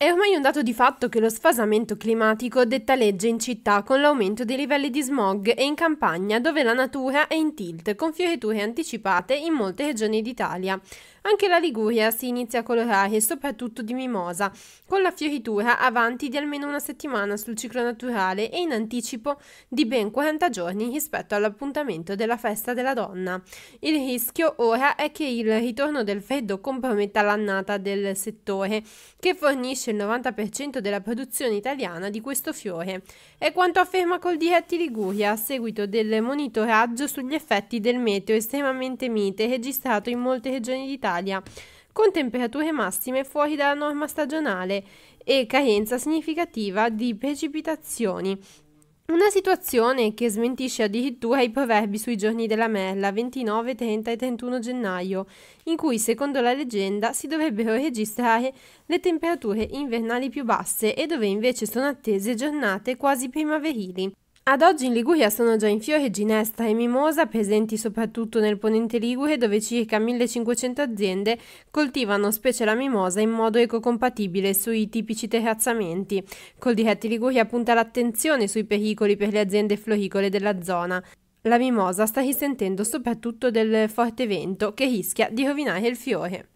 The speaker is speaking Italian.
È ormai un dato di fatto che lo sfasamento climatico detta legge in città con l'aumento dei livelli di smog e in campagna dove la natura è in tilt con fioriture anticipate in molte regioni d'Italia. Anche la Liguria si inizia a colorare, soprattutto di mimosa, con la fioritura avanti di almeno una settimana sul ciclo naturale e in anticipo di ben 40 giorni rispetto all'appuntamento della festa della donna. Il rischio ora è che il ritorno del freddo comprometta l'annata del settore, che fornisce il 90% della produzione italiana di questo fiore. È quanto afferma Coldiretti Liguria a seguito del monitoraggio sugli effetti del meteo estremamente mite registrato in molte regioni d'Italia, con temperature massime fuori dalla norma stagionale e carenza significativa di precipitazioni, una situazione che smentisce addirittura i proverbi sui giorni della merla 29, 30 e 31 gennaio, in cui secondo la leggenda si dovrebbero registrare le temperature invernali più basse e dove invece sono attese giornate quasi primaverili. Ad oggi in Liguria sono già in fiore ginestra e mimosa, presenti soprattutto nel ponente Ligure, dove circa 1500 aziende coltivano specie la mimosa in modo ecocompatibile sui tipici terrazzamenti. Col Diretti Liguria punta l'attenzione sui pericoli per le aziende floricole della zona. La mimosa sta risentendo soprattutto del forte vento che rischia di rovinare il fiore.